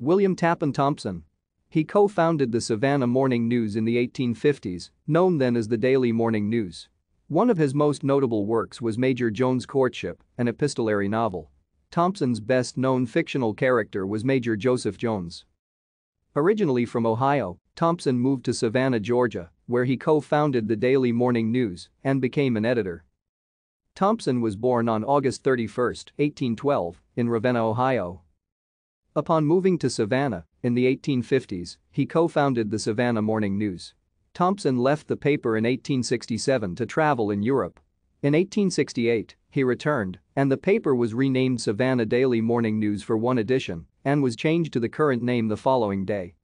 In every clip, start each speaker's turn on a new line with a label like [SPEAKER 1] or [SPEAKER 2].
[SPEAKER 1] William Tappan Thompson. He co-founded the Savannah Morning News in the 1850s, known then as the Daily Morning News. One of his most notable works was Major Jones' Courtship, an epistolary novel. Thompson's best-known fictional character was Major Joseph Jones. Originally from Ohio, Thompson moved to Savannah, Georgia, where he co-founded the Daily Morning News and became an editor. Thompson was born on August 31, 1812, in Ravenna, Ohio. Upon moving to Savannah in the 1850s, he co-founded the Savannah Morning News. Thompson left the paper in 1867 to travel in Europe. In 1868, he returned, and the paper was renamed Savannah Daily Morning News for one edition and was changed to the current name the following day.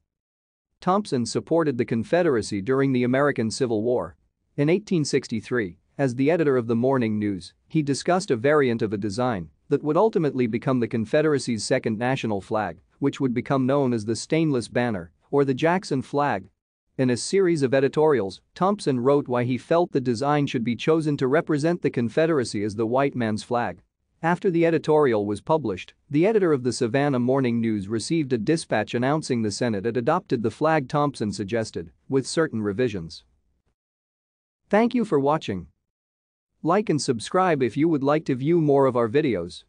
[SPEAKER 1] Thompson supported the Confederacy during the American Civil War. In 1863, as the editor of the Morning News, he discussed a variant of a design that would ultimately become the Confederacy's second national flag, which would become known as the Stainless Banner or the Jackson Flag. In a series of editorials, Thompson wrote why he felt the design should be chosen to represent the Confederacy as the white man's flag. After the editorial was published, the editor of the Savannah Morning News received a dispatch announcing the Senate had adopted the flag Thompson suggested, with certain revisions. Thank you for watching. Like and subscribe if you would like to view more of our videos.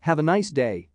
[SPEAKER 1] Have a nice day.